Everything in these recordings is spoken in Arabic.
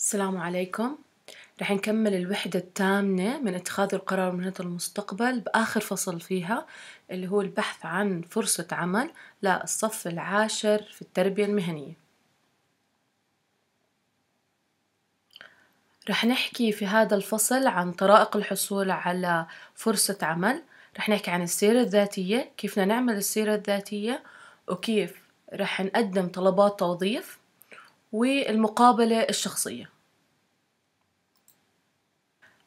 السلام عليكم رح نكمل الوحدة الثامنة من اتخاذ القرار من المستقبل بآخر فصل فيها اللي هو البحث عن فرصة عمل للصف العاشر في التربية المهنية رح نحكي في هذا الفصل عن طرائق الحصول على فرصة عمل رح نحكي عن السيرة الذاتية كيف نعمل السيرة الذاتية وكيف رح نقدم طلبات توظيف والمقابلة الشخصية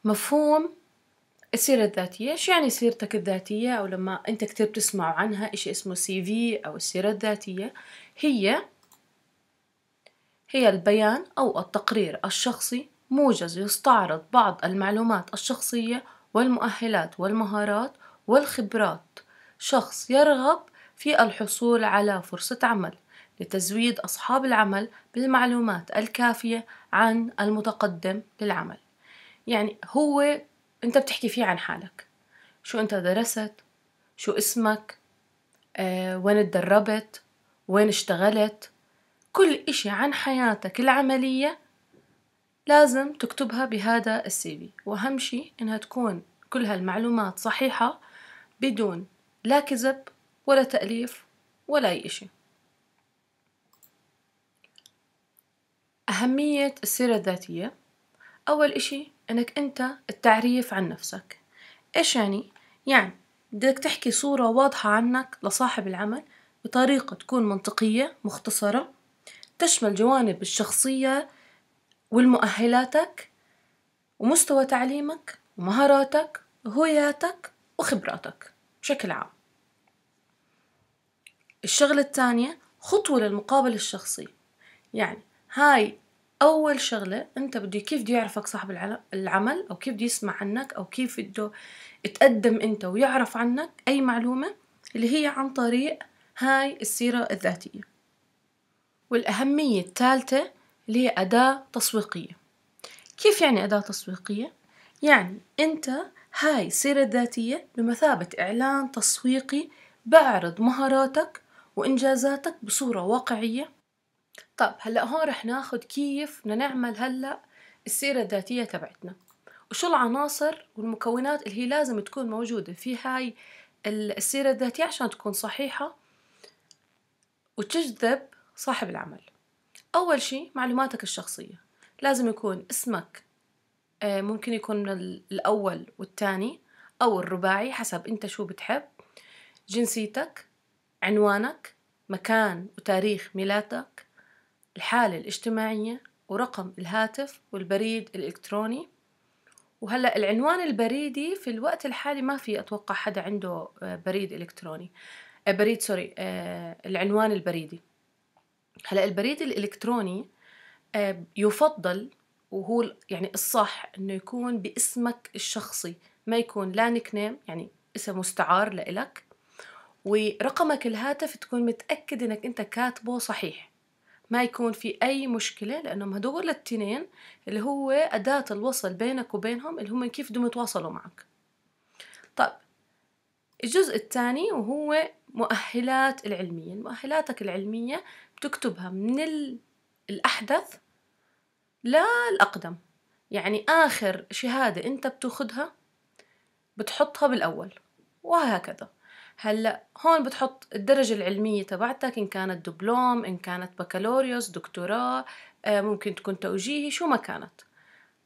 مفهوم السيرة الذاتية شو يعني سيرتك الذاتية أو لما أنت كتير بتسمع عنها إشي اسمه سي في أو السيرة الذاتية هي هي البيان أو التقرير الشخصي موجز يستعرض بعض المعلومات الشخصية والمؤهلات والمهارات والخبرات شخص يرغب في الحصول على فرصة عمل لتزويد أصحاب العمل بالمعلومات الكافية عن المتقدم للعمل يعني هو أنت بتحكي فيه عن حالك شو أنت درست شو اسمك آه، وين تدربت وين اشتغلت كل إشي عن حياتك العملية لازم تكتبها بهذا السي في وأهم شيء إنها تكون كل هالمعلومات صحيحة بدون لا كذب ولا تأليف ولا أي إشي أهمية السيرة الذاتية أول إشي إنك أنت التعريف عن نفسك إيش يعني؟ يعني بدك تحكي صورة واضحة عنك لصاحب العمل بطريقة تكون منطقية مختصرة تشمل جوانب الشخصية والمؤهلاتك ومستوى تعليمك ومهاراتك هوياتك وخبراتك بشكل عام الشغلة الثانية خطوة للمقابلة الشخصية يعني هاي اول شغله انت بده كيف بده يعرفك صاحب العمل او كيف بده يسمع عنك او كيف بده تقدم انت ويعرف عنك اي معلومه اللي هي عن طريق هاي السيره الذاتيه والاهميه الثالثه اللي هي اداه تسويقيه كيف يعني اداه تسويقيه يعني انت هاي السيره الذاتيه بمثابه اعلان تسويقي بعرض مهاراتك وانجازاتك بصوره واقعيه طب هلا هون رح ناخد كيف بدنا نعمل هلا السيرة الذاتية تبعتنا وشو العناصر والمكونات اللي هي لازم تكون موجودة في هاي السيرة الذاتية عشان تكون صحيحة وتجذب صاحب العمل أول شيء معلوماتك الشخصية لازم يكون اسمك آه، ممكن يكون الأول والثاني أو الرباعي حسب أنت شو بتحب جنسيتك عنوانك مكان وتاريخ ميلادك الحالة الاجتماعية ورقم الهاتف والبريد الإلكتروني وهلا العنوان البريدي في الوقت الحالي ما في أتوقع حدا عنده آه، بريد إلكتروني آه، بريد سوري آه، العنوان البريدي هلا البريد الإلكتروني يفضل وهو يعني الصح انه يكون باسمك الشخصي ما يكون لا نيم يعني اسم مستعار لإلك ورقمك الهاتف تكون متأكد انك انت كاتبه صحيح ما يكون في أي مشكلة لأنهم هدول التنين اللي هو أداة الوصل بينك وبينهم اللي هم كيف بدهم يتواصلوا معك طيب الجزء الثاني وهو مؤهلات العلمية مؤهلاتك العلمية بتكتبها من الأحدث الأقدم يعني آخر شهادة أنت بتاخدها بتحطها بالأول وهكذا هلا هون بتحط الدرجة العلمية تبعتك إن كانت دبلوم إن كانت بكالوريوس دكتوراه آه، ممكن تكون توجيهي شو ما كانت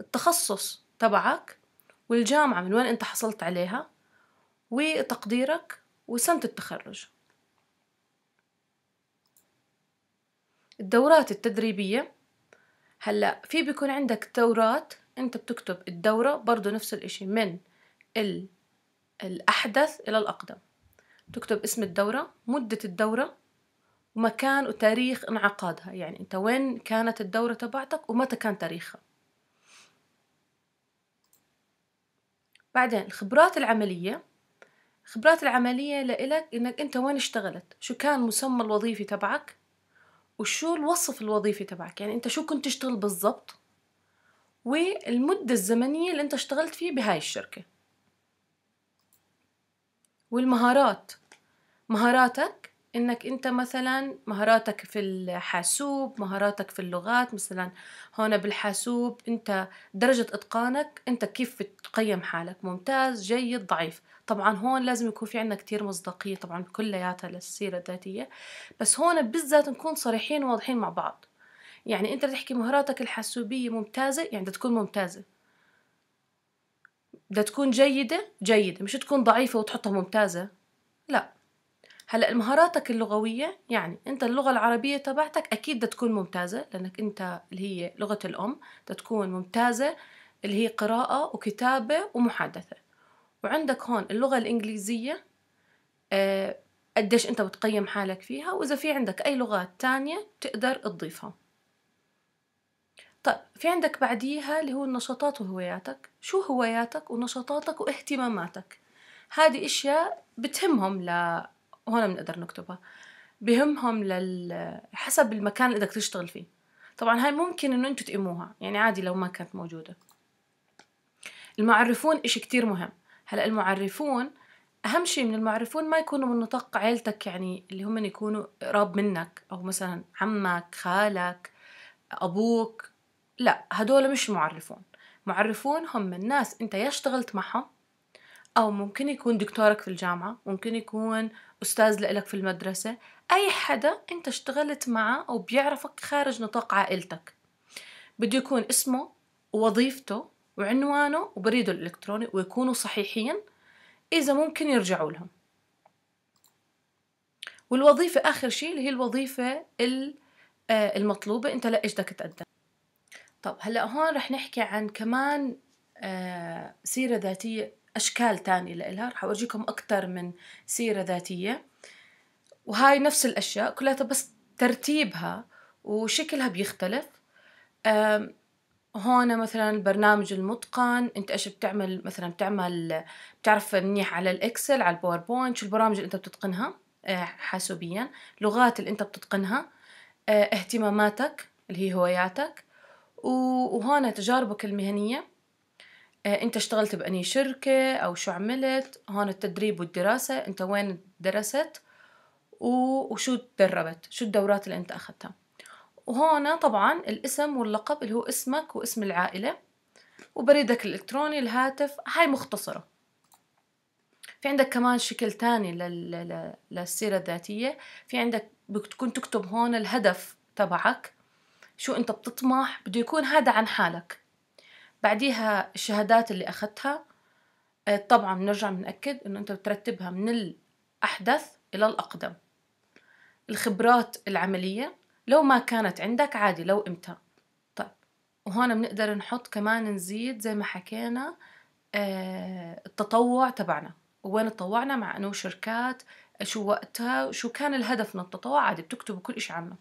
التخصص تبعك والجامعة من وين أنت حصلت عليها وتقديرك وسنة التخرج الدورات التدريبية هلا في بيكون عندك دورات انت بتكتب الدورة برضو نفس الاشي من الأحدث إلى الأقدم تكتب اسم الدورة مدة الدورة ومكان وتاريخ انعقادها يعني انت وين كانت الدورة تبعتك ومتى كان تاريخها بعدين الخبرات العملية الخبرات العملية لإلك إنك أنت وين اشتغلت شو كان مسمى الوظيفي تبعك وشو الوصف الوظيفي تبعك يعني أنت شو كنت تشتغل بالضبط والمدة الزمنية اللي أنت اشتغلت فيه بهاي الشركة والمهارات مهاراتك انك انت مثلا مهاراتك في الحاسوب مهاراتك في اللغات مثلا هون بالحاسوب انت درجة اتقانك انت كيف بتقيم حالك ممتاز جيد ضعيف طبعا هون لازم يكون في عندنا كتير مصداقية طبعا كلياتها للسيرة الذاتية بس هون بالذات نكون صريحين وواضحين مع بعض يعني انت بتحكي مهاراتك الحاسوبية ممتازة يعني بدها تكون ممتازة بدها تكون جيدة جيدة مش تكون ضعيفة وتحطها ممتازة لا هلا مهاراتك اللغوية يعني أنت اللغة العربية تبعتك أكيد بدها تكون ممتازة لأنك أنت اللي هي لغة الأم بدها تكون ممتازة اللي هي قراءة وكتابة ومحادثة وعندك هون اللغة الإنجليزية آه، قديش أنت بتقيم حالك فيها وإذا في عندك أي لغات تانية تقدر تضيفها طيب في عندك بعديها اللي هو النشاطات وهواياتك شو هواياتك ونشاطاتك واهتماماتك هذه اشياء بتهمهم ل هون بنقدر نكتبها بهمهم لل حسب المكان اللي بدك تشتغل فيه طبعا هاي ممكن انه انتم تقيموها يعني عادي لو ما كانت موجوده المعرفون إشي كتير مهم هلا المعرفون أهم شيء من المعرفون ما يكونوا من نطاق عيلتك يعني اللي هم يكونوا قراب منك أو مثلا عمك خالك أبوك لا هدول مش معرفون معرفون هم الناس انت يا اشتغلت معهم او ممكن يكون دكتورك في الجامعة ممكن يكون استاذ لك في المدرسة اي حدا انت اشتغلت معه او بيعرفك خارج نطاق عائلتك بده يكون اسمه ووظيفته وعنوانه وبريده الالكتروني ويكونوا صحيحين اذا ممكن يرجعوا لهم والوظيفة آخر شيء اللي هي الوظيفة آه، المطلوبة أنت لإيش بدك تقدم طب هلا هون رح نحكي عن كمان آه سيرة ذاتية أشكال تانية لإلها رح أورجيكم أكثر من سيرة ذاتية وهاي نفس الأشياء كلها بس ترتيبها وشكلها بيختلف آه هون مثلا البرنامج المتقن انت ايش بتعمل مثلا بتعمل بتعرف منيح على الاكسل على الباوربوينت شو البرامج اللي انت بتتقنها آه، حاسوبيا لغات اللي انت بتتقنها آه، اهتماماتك اللي هي هواياتك وهون تجاربك المهنية آه، انت اشتغلت بأني شركة او شو عملت هون التدريب والدراسة انت وين درست وشو تدربت شو الدورات اللي انت اخذتها وهون طبعا الاسم واللقب اللي هو اسمك واسم العائلة وبريدك الإلكتروني الهاتف هاي مختصرة في عندك كمان شكل تاني للسيرة الذاتية في عندك بتكون تكتب هون الهدف تبعك شو انت بتطمح بده يكون هذا عن حالك بعديها الشهادات اللي اخذتها آه، طبعا بنرجع بنأكد انه انت بترتبها من الاحدث الى الاقدم الخبرات العمليه لو ما كانت عندك عادي لو امتى طيب وهون بنقدر نحط كمان نزيد زي ما حكينا آه، التطوع تبعنا وين تطوعنا مع انه شركات شو وقتها شو كان الهدف من التطوع عادي بتكتبوا كل إشي عنه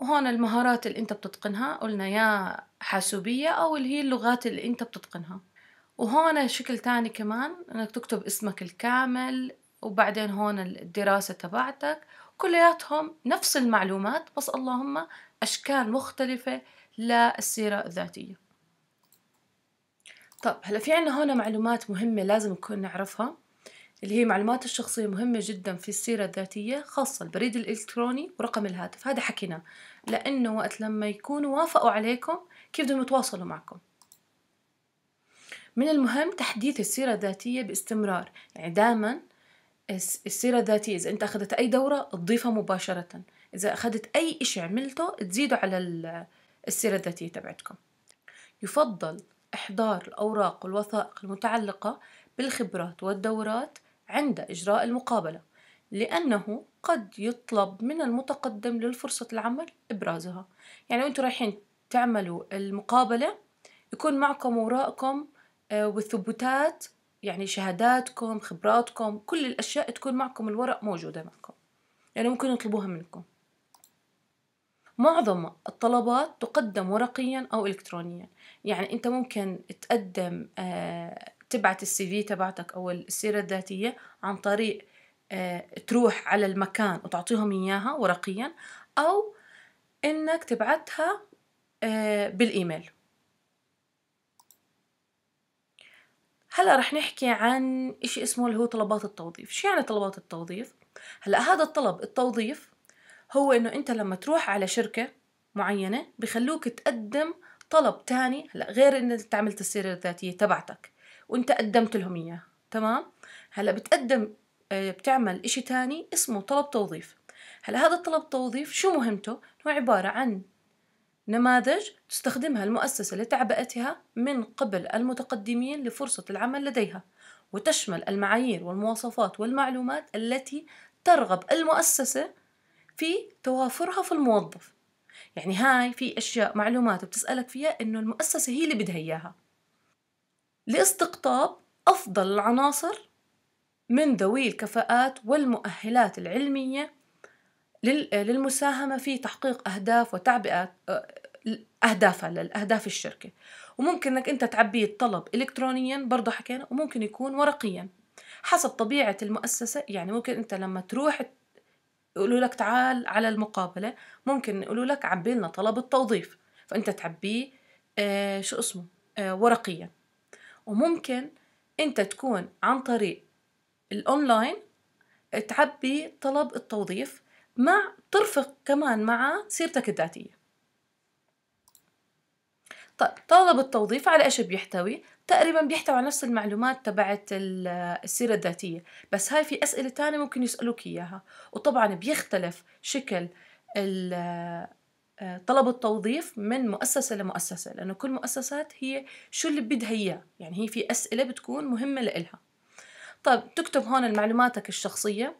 وهون المهارات اللي انت بتتقنها قلنا يا حاسوبية او اللي هي اللغات اللي انت بتتقنها وهون شكل تاني كمان انك تكتب اسمك الكامل وبعدين هون الدراسة تبعتك كلياتهم نفس المعلومات بس اللهم أشكال مختلفة للسيرة الذاتية طب هلا في عنا هون معلومات مهمة لازم نكون نعرفها اللي هي معلومات الشخصية مهمة جدا في السيرة الذاتية خاصة البريد الإلكتروني ورقم الهاتف هذا حكينا لأنه وقت لما يكونوا وافقوا عليكم كيف بدهم يتواصلوا معكم من المهم تحديث السيرة الذاتية باستمرار يعني دائما السيرة الذاتية إذا أنت أخذت أي دورة تضيفها مباشرة إذا أخذت أي إشي عملته تزيده على السيرة الذاتية تبعتكم يفضل إحضار الأوراق والوثائق المتعلقة بالخبرات والدورات عند إجراء المقابلة لأنه قد يطلب من المتقدم للفرصة العمل إبرازها يعني وانتوا رايحين تعملوا المقابلة يكون معكم وراءكم آه، والثبوتات يعني شهاداتكم خبراتكم كل الأشياء تكون معكم الورق موجودة معكم يعني ممكن يطلبوها منكم معظم الطلبات تقدم ورقيا أو إلكترونيا يعني أنت ممكن تقدم آه، تبعت السي في تبعتك أو السيرة الذاتية عن طريق آه، تروح على المكان وتعطيهم إياها ورقيا أو إنك تبعتها آه، بالإيميل هلا رح نحكي عن إشي اسمه اللي هو طلبات التوظيف شو يعني طلبات التوظيف؟ هلا هذا الطلب التوظيف هو إنه أنت لما تروح على شركة معينة بخلوك تقدم طلب تاني هلا غير إنك تعمل السيرة الذاتية تبعتك وأنت قدمت لهم إياه تمام؟ هلا بتقدم آه، بتعمل إشي تاني اسمه طلب توظيف هلا هذا الطلب التوظيف شو مهمته؟ هو عبارة عن نماذج تستخدمها المؤسسة لتعبئتها من قبل المتقدمين لفرصة العمل لديها وتشمل المعايير والمواصفات والمعلومات التي ترغب المؤسسة في توافرها في الموظف يعني هاي في أشياء معلومات بتسألك فيها إنه المؤسسة هي اللي بدها إياها لاستقطاب أفضل العناصر من ذوي الكفاءات والمؤهلات العلمية للمساهمة في تحقيق أهداف وتعبئة أهدافها لأهداف الشركة وممكن أنك أنت تعبيه الطلب إلكترونيا برضه حكينا وممكن يكون ورقيا حسب طبيعة المؤسسة يعني ممكن أنت لما تروح يقولوا لك تعال على المقابلة ممكن يقولوا لك عبي لنا طلب التوظيف فأنت تعبيه آه شو اسمه آه ورقيا وممكن أنت تكون عن طريق الاونلاين تعبي طلب التوظيف مع ترفق كمان مع سيرتك الذاتية طيب طلب التوظيف على ايش بيحتوي؟ تقريبا بيحتوي على نفس المعلومات تبعت السيرة الذاتية بس هاي في أسئلة تانية ممكن يسألوك إياها وطبعا بيختلف شكل طلب التوظيف من مؤسسة لمؤسسة لأنه كل مؤسسات هي شو اللي بدها إياه يعني هي في أسئلة بتكون مهمة لإلها طب تكتب هون معلوماتك الشخصية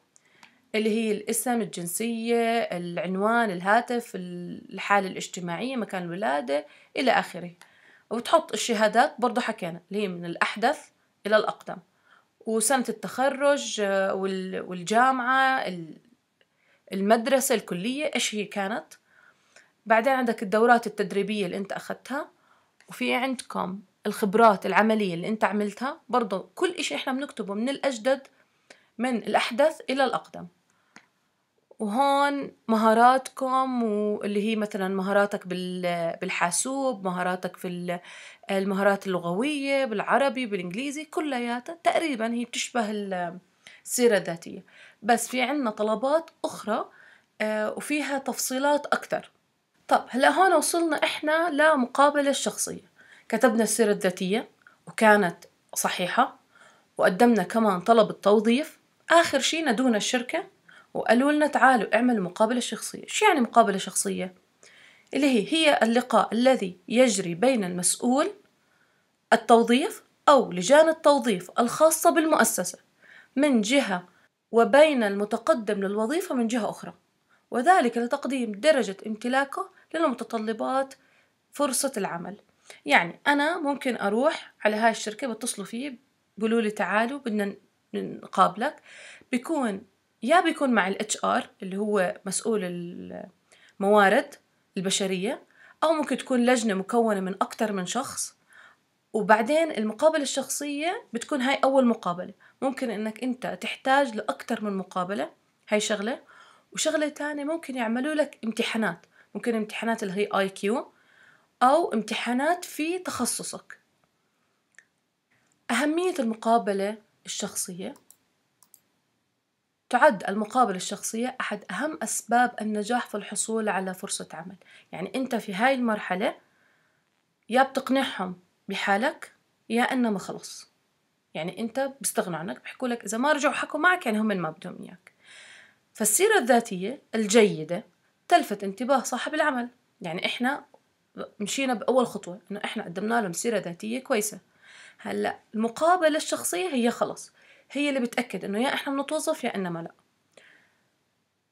اللي هي الاسم الجنسية العنوان الهاتف الحالة الاجتماعية مكان الولادة إلى آخره وتحط الشهادات برضو حكينا اللي هي من الأحدث إلى الأقدم وسنة التخرج آه، والجامعة المدرسة الكلية إيش هي كانت بعدين عندك الدورات التدريبية اللي أنت أخذتها وفي عندكم الخبرات العملية اللي أنت عملتها برضه كل إشي إحنا بنكتبه من الأجدد من الأحدث إلى الأقدم وهون مهاراتكم واللي هي مثلا مهاراتك بالحاسوب مهاراتك في المهارات اللغوية بالعربي بالإنجليزي كلياتها تقريبا هي بتشبه السيرة الذاتية بس في عنا طلبات أخرى آه، وفيها تفصيلات أكثر طب هلا هون وصلنا إحنا لمقابلة الشخصية كتبنا السيرة الذاتية وكانت صحيحة وقدمنا كمان طلب التوظيف آخر شي ندونا الشركة وقالوا لنا تعالوا اعملوا مقابلة شخصية شو يعني مقابلة شخصية؟ اللي هي هي اللقاء الذي يجري بين المسؤول التوظيف أو لجان التوظيف الخاصة بالمؤسسة من جهة وبين المتقدم للوظيفة من جهة أخرى وذلك لتقديم درجة امتلاكه للمتطلبات فرصة العمل يعني أنا ممكن أروح على هاي الشركة بتصلوا فيه بيقولوا لي تعالوا بدنا نقابلك بيكون يا بيكون مع الاتش ار اللي هو مسؤول الموارد البشرية أو ممكن تكون لجنة مكونة من أكثر من شخص وبعدين المقابلة الشخصية بتكون هاي أول مقابلة ممكن إنك أنت تحتاج لأكثر من مقابلة هاي شغلة وشغلة تانية ممكن يعملوا لك امتحانات ممكن امتحانات اللي هي آي كيو أو امتحانات في تخصصك أهمية المقابلة الشخصية تعد المقابلة الشخصية أحد أهم أسباب النجاح في الحصول على فرصة عمل يعني أنت في هاي المرحلة يا بتقنعهم بحالك يا أنه ما خلص يعني أنت بيستغنوا عنك بحكوا لك إذا ما رجعوا حكوا معك يعني هم ما بدهم إياك فالسيرة الذاتية الجيدة تلفت انتباه صاحب العمل يعني إحنا مشينا باول خطوه انه احنا قدمنا لهم سيره ذاتيه كويسه هلا المقابله الشخصيه هي خلص هي اللي بتاكد انه يا احنا بنتوظف يا انما لا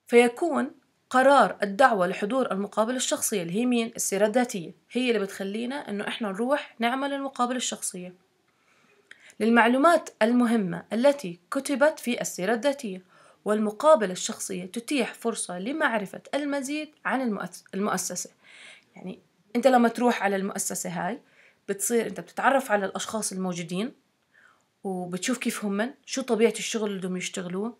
فيكون قرار الدعوة لحضور المقابلة الشخصية اللي هي مين؟ السيرة الذاتية هي اللي بتخلينا إنه إحنا نروح نعمل المقابلة الشخصية للمعلومات المهمة التي كتبت في السيرة الذاتية والمقابلة الشخصية تتيح فرصة لمعرفة المزيد عن المؤسسة يعني انت لما تروح على المؤسسه هاي بتصير انت بتتعرف على الاشخاص الموجودين وبتشوف كيف هم شو طبيعه الشغل اللي بدهم يشتغلوه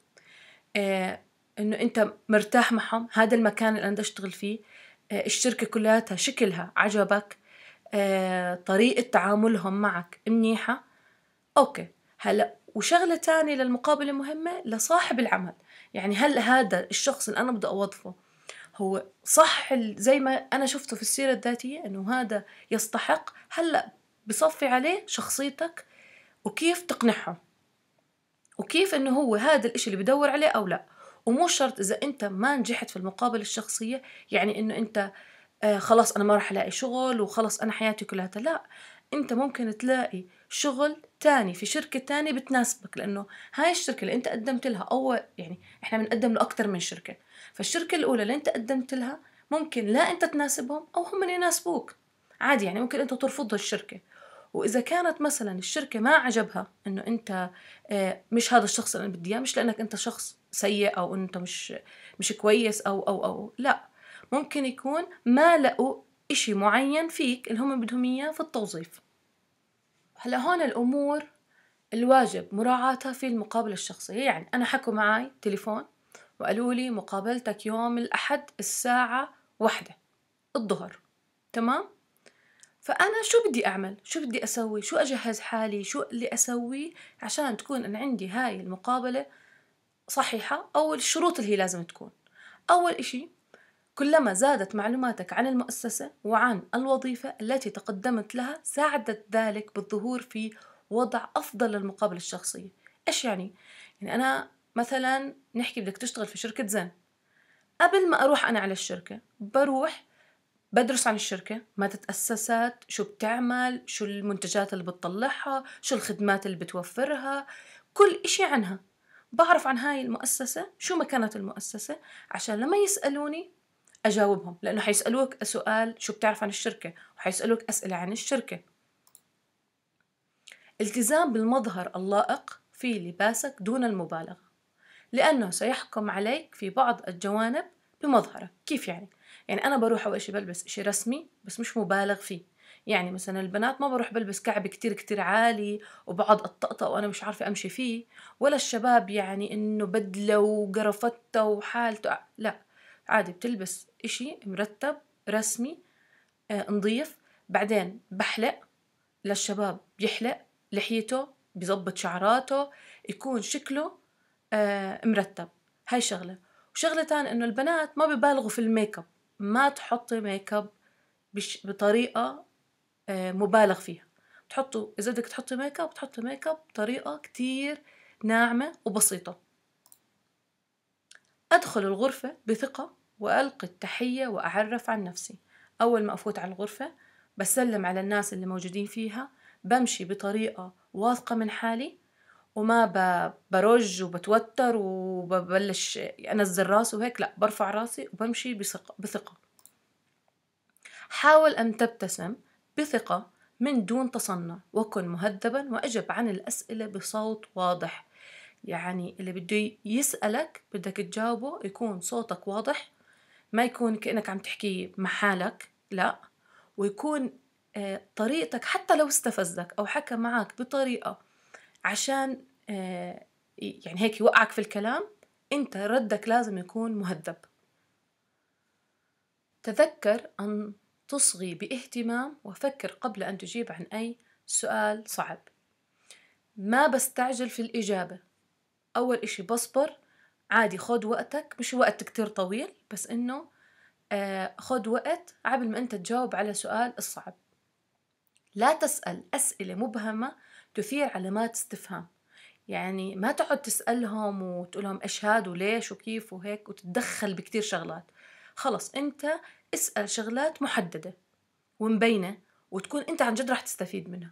آه انه انت مرتاح معهم هذا المكان اللي انا بدي اشتغل فيه آه الشركه كلها شكلها عجبك آه طريقه تعاملهم معك منيحه اوكي هلا وشغله تانية للمقابله مهمه لصاحب العمل يعني هل هذا الشخص اللي انا بدي اوظفه هو صح زي ما أنا شفته في السيرة الذاتية أنه هذا يستحق هلأ بصفي عليه شخصيتك وكيف تقنعهم وكيف أنه هو هذا الإشي اللي بدور عليه أو لا ومو شرط إذا أنت ما نجحت في المقابلة الشخصية يعني أنه أنت آه، خلاص أنا ما راح ألاقي شغل وخلاص أنا حياتي كلها لا أنت ممكن تلاقي شغل تاني في شركة تانية بتناسبك لأنه هاي الشركة اللي أنت قدمت لها أول يعني إحنا بنقدم لأكثر من شركة فالشركه الاولى اللي انت قدمت لها ممكن لا انت تناسبهم او هم يناسبوك عادي يعني ممكن انت ترفض الشركه واذا كانت مثلا الشركه ما عجبها انه انت آه، مش هذا الشخص اللي انا بدي اياه مش لانك انت شخص سيء او انت مش مش كويس او او او لا ممكن يكون ما لقوا إشي معين فيك اللي هم بدهم إياه في التوظيف هلا هون الأمور الواجب مراعاتها في المقابلة الشخصية يعني أنا حكوا معي تليفون وقالوا لي مقابلتك يوم الأحد الساعة واحدة الظهر تمام؟ فأنا شو بدي أعمل؟ شو بدي أسوي؟ شو أجهز حالي؟ شو اللي أسويه عشان تكون أنا عندي هاي المقابلة صحيحة؟ أو الشروط اللي هي لازم تكون أول إشي كلما زادت معلوماتك عن المؤسسة وعن الوظيفة التي تقدمت لها ساعدت ذلك بالظهور في وضع أفضل للمقابلة الشخصية إيش يعني؟ يعني أنا مثلا نحكي بدك تشتغل في شركة زين قبل ما أروح أنا على الشركة بروح بدرس عن الشركة ما أسست شو بتعمل شو المنتجات اللي بتطلعها شو الخدمات اللي بتوفرها كل إشي عنها بعرف عن هاي المؤسسة شو مكانة المؤسسة عشان لما يسألوني أجاوبهم لأنه حيسألوك سؤال شو بتعرف عن الشركة وحيسألوك أسئلة عن الشركة التزام بالمظهر اللائق في لباسك دون المبالغة لأنه سيحكم عليك في بعض الجوانب بمظهرك كيف يعني؟ يعني أنا بروح أول شيء بلبس شيء رسمي بس مش مبالغ فيه يعني مثلا البنات ما بروح بلبس كعب كتير كتير عالي وبقعد أطقطق وأنا مش عارفة أمشي فيه ولا الشباب يعني إنه بدلة وقرفتة وحالته لا عادي بتلبس إشي مرتب رسمي آه نظيف بعدين بحلق للشباب بيحلق لحيته بيظبط شعراته يكون شكله آه، مرتب هاي شغلة وشغلة تانية إنه البنات ما ببالغوا في الميك اب ما تحطي ميك اب بش... بطريقة آه، مبالغ فيها بتحطوا إذا بدك تحطي ميك اب بتحطي ميك اب بطريقة كتير ناعمة وبسيطة أدخل الغرفة بثقة وألقي التحية وأعرف عن نفسي أول ما أفوت على الغرفة بسلم على الناس اللي موجودين فيها بمشي بطريقة واثقة من حالي وما برج وبتوتر وببلش انزل راسي وهيك لا برفع راسي وبمشي بثقة, بثقة. حاول ان تبتسم بثقة من دون تصنع وكن مهذبا واجب عن الاسئلة بصوت واضح يعني اللي بده يسألك بدك تجاوبه يكون صوتك واضح ما يكون كأنك عم تحكي مع حالك لا ويكون آه، طريقتك حتى لو استفزك أو حكى معك بطريقة عشان آه، يعني هيك يوقعك في الكلام انت ردك لازم يكون مهذب تذكر ان تصغي باهتمام وفكر قبل ان تجيب عن اي سؤال صعب ما بستعجل في الاجابه اول اشي بصبر عادي خد وقتك مش وقت كتير طويل بس انه آه، خد وقت قبل ما انت تجاوب على سؤال الصعب لا تسأل أسئلة مبهمة تثير علامات استفهام يعني ما تقعد تسألهم وتقولهم إيش هاد وليش وكيف وهيك وتتدخل بكتير شغلات خلص أنت اسأل شغلات محددة ومبينة وتكون أنت عن جد رح تستفيد منها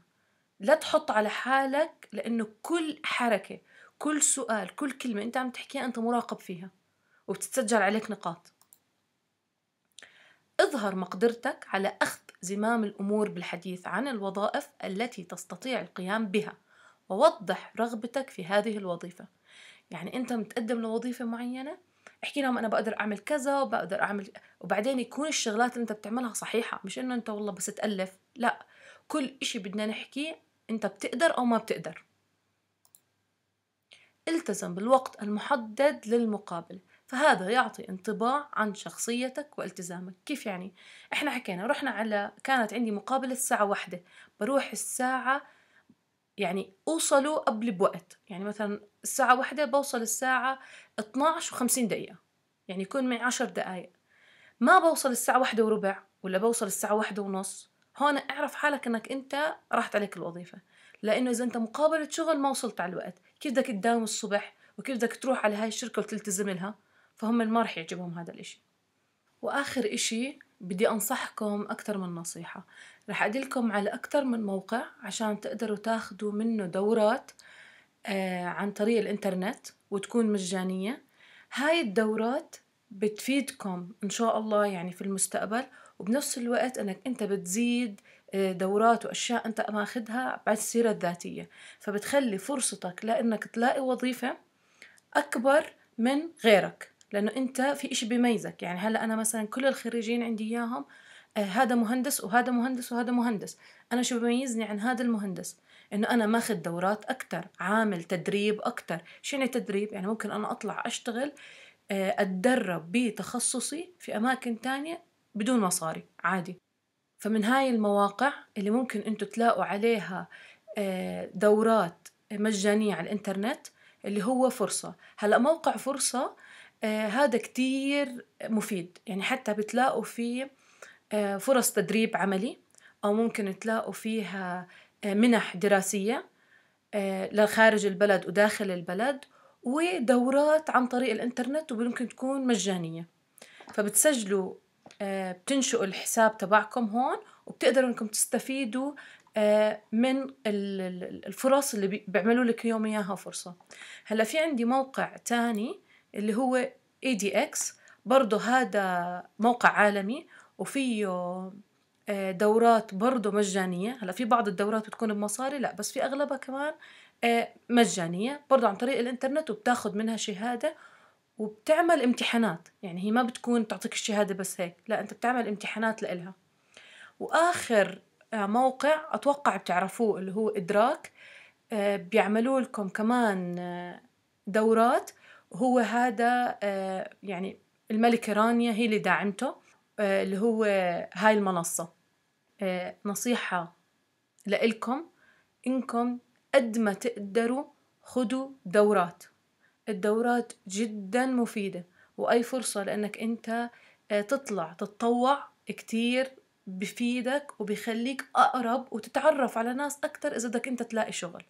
لا تحط على حالك لأنه كل حركة كل سؤال كل كلمة أنت عم تحكيها أنت مراقب فيها وبتتسجل عليك نقاط اظهر مقدرتك على أخذ زمام الأمور بالحديث عن الوظائف التي تستطيع القيام بها ووضح رغبتك في هذه الوظيفة يعني أنت متقدم لوظيفة معينة احكي لهم أنا بقدر أعمل كذا وبقدر أعمل وبعدين يكون الشغلات اللي أنت بتعملها صحيحة مش أنه أنت والله بس تألف لا كل إشي بدنا نحكي أنت بتقدر أو ما بتقدر التزم بالوقت المحدد للمقابل فهذا يعطي انطباع عن شخصيتك والتزامك كيف يعني احنا حكينا رحنا على كانت عندي مقابلة الساعة واحدة بروح الساعة يعني أوصلوا قبل بوقت يعني مثلا الساعة واحدة بوصل الساعة 12 و50 دقيقة يعني يكون معي 10 دقايق ما بوصل الساعة واحدة وربع ولا بوصل الساعة واحدة ونص هون اعرف حالك انك انت راحت عليك الوظيفة لانه اذا انت مقابلة شغل ما وصلت على الوقت كيف بدك تداوم الصبح وكيف بدك تروح على هاي الشركة وتلتزم لها فهم ما رح يعجبهم هذا الإشي وآخر إشي بدي أنصحكم أكثر من نصيحة رح أدلكم على أكثر من موقع عشان تقدروا تاخدوا منه دورات آه، عن طريق الإنترنت وتكون مجانية هاي الدورات بتفيدكم إن شاء الله يعني في المستقبل وبنفس الوقت انك انت بتزيد آه، دورات واشياء انت ماخدها بعد السيره الذاتيه فبتخلي فرصتك لانك تلاقي وظيفه اكبر من غيرك لانه انت في إشي بيميزك يعني هلا انا مثلا كل الخريجين عندي اياهم آه، هذا مهندس وهذا مهندس وهذا مهندس انا شو بيميزني عن هذا المهندس انه انا ماخذ دورات اكثر عامل تدريب اكثر شو يعني تدريب يعني ممكن انا اطلع اشتغل آه، اتدرب بتخصصي في اماكن تانية بدون مصاري عادي فمن هاي المواقع اللي ممكن انتم تلاقوا عليها آه، دورات مجانية على الانترنت اللي هو فرصة هلا موقع فرصة آه، هذا كتير مفيد يعني حتى بتلاقوا فيه آه، فرص تدريب عملي أو ممكن تلاقوا فيها آه، منح دراسية لخارج البلد وداخل البلد ودورات عن طريق الإنترنت وممكن تكون مجانية فبتسجلوا بتنشئوا الحساب تبعكم هون وبتقدروا انكم تستفيدوا من الفرص اللي بيعملوا لك يوم اياها فرصة هلا في عندي موقع تاني اللي هو اي دي اكس برضه هذا موقع عالمي وفيه آه، دورات برضه مجانية هلا في بعض الدورات بتكون بمصاري لا بس في أغلبها كمان آه، مجانية برضه عن طريق الإنترنت وبتاخد منها شهادة وبتعمل امتحانات يعني هي ما بتكون تعطيك الشهادة بس هيك لا أنت بتعمل امتحانات لإلها وآخر آه، موقع أتوقع بتعرفوه اللي هو إدراك بيعملوا لكم كمان دورات هو هذا آه، يعني الملكة رانيا هي اللي داعمته آه، اللي هو هاي المنصة آه، نصيحة لإلكم إنكم قد ما تقدروا خدوا دورات الدورات جدا مفيدة وأي فرصة لأنك أنت تطلع تتطوع كتير بفيدك وبيخليك أقرب وتتعرف على ناس أكتر إذا بدك أنت تلاقي شغل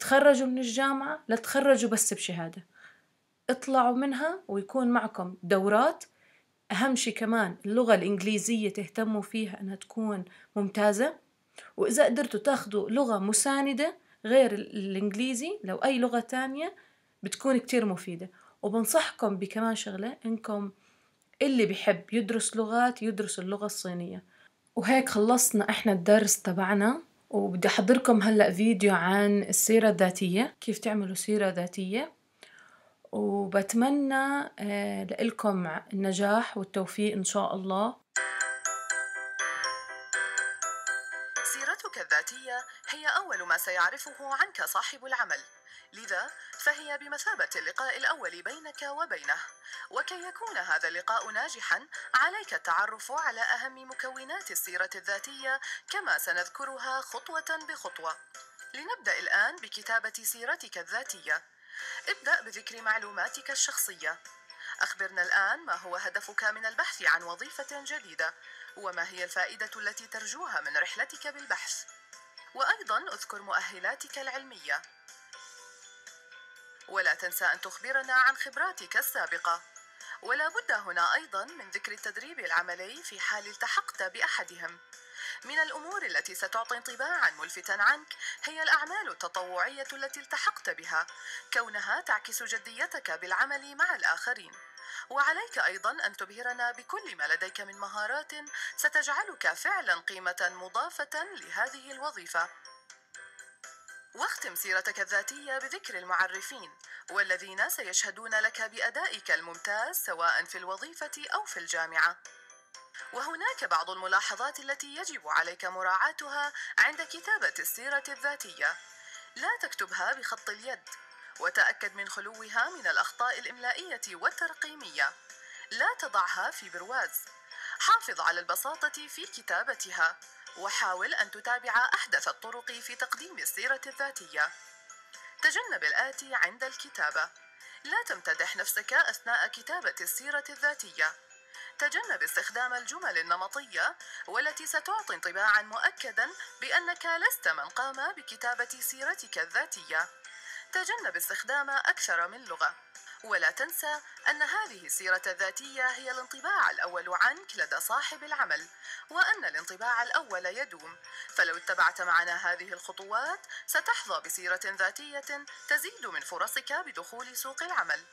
تخرجوا من الجامعة لا تخرجوا بس بشهادة اطلعوا منها ويكون معكم دورات أهم شيء كمان اللغة الإنجليزية تهتموا فيها أنها تكون ممتازة وإذا قدرتوا تاخذوا لغة مساندة غير الإنجليزي لو أي لغة تانية بتكون كتير مفيدة وبنصحكم بكمان شغلة إنكم اللي بحب يدرس لغات يدرس اللغة الصينية وهيك خلصنا إحنا الدرس تبعنا وبدي أحضركم هلأ فيديو عن السيرة الذاتية كيف تعملوا سيرة ذاتية وبتمنى آه، لكم النجاح والتوفيق إن شاء الله سيرتك الذاتية هي أول ما سيعرفه عنك صاحب العمل لذا فهي بمثابة اللقاء الأول بينك وبينه وكي يكون هذا اللقاء ناجحا عليك التعرف على أهم مكونات السيرة الذاتية كما سنذكرها خطوة بخطوة لنبدأ الآن بكتابة سيرتك الذاتية ابدأ بذكر معلوماتك الشخصية أخبرنا الآن ما هو هدفك من البحث عن وظيفة جديدة وما هي الفائدة التي ترجوها من رحلتك بالبحث وأيضا أذكر مؤهلاتك العلمية ولا تنسى أن تخبرنا عن خبراتك السابقة ولا بد هنا أيضا من ذكر التدريب العملي في حال التحقت بأحدهم من الأمور التي ستعطي انطباعا ملفتا عنك هي الأعمال التطوعية التي التحقت بها كونها تعكس جديتك بالعمل مع الآخرين وعليك أيضا أن تبهرنا بكل ما لديك من مهارات ستجعلك فعلا قيمة مضافة لهذه الوظيفة واختم سيرتك الذاتية بذكر المعرفين والذين سيشهدون لك بأدائك الممتاز سواء في الوظيفة أو في الجامعة وهناك بعض الملاحظات التي يجب عليك مراعاتها عند كتابة السيرة الذاتية لا تكتبها بخط اليد وتأكد من خلوها من الأخطاء الإملائية والترقيمية لا تضعها في برواز حافظ على البساطة في كتابتها وحاول أن تتابع أحدث الطرق في تقديم السيرة الذاتية تجنب الآتي عند الكتابة لا تمتدح نفسك أثناء كتابة السيرة الذاتية تجنب استخدام الجمل النمطية والتي ستعطي انطباعا مؤكدا بأنك لست من قام بكتابة سيرتك الذاتية تجنب استخدام أكثر من لغة ولا تنسى أن هذه السيرة الذاتية هي الانطباع الأول عنك لدى صاحب العمل وأن الانطباع الأول يدوم فلو اتبعت معنا هذه الخطوات ستحظى بسيرة ذاتية تزيد من فرصك بدخول سوق العمل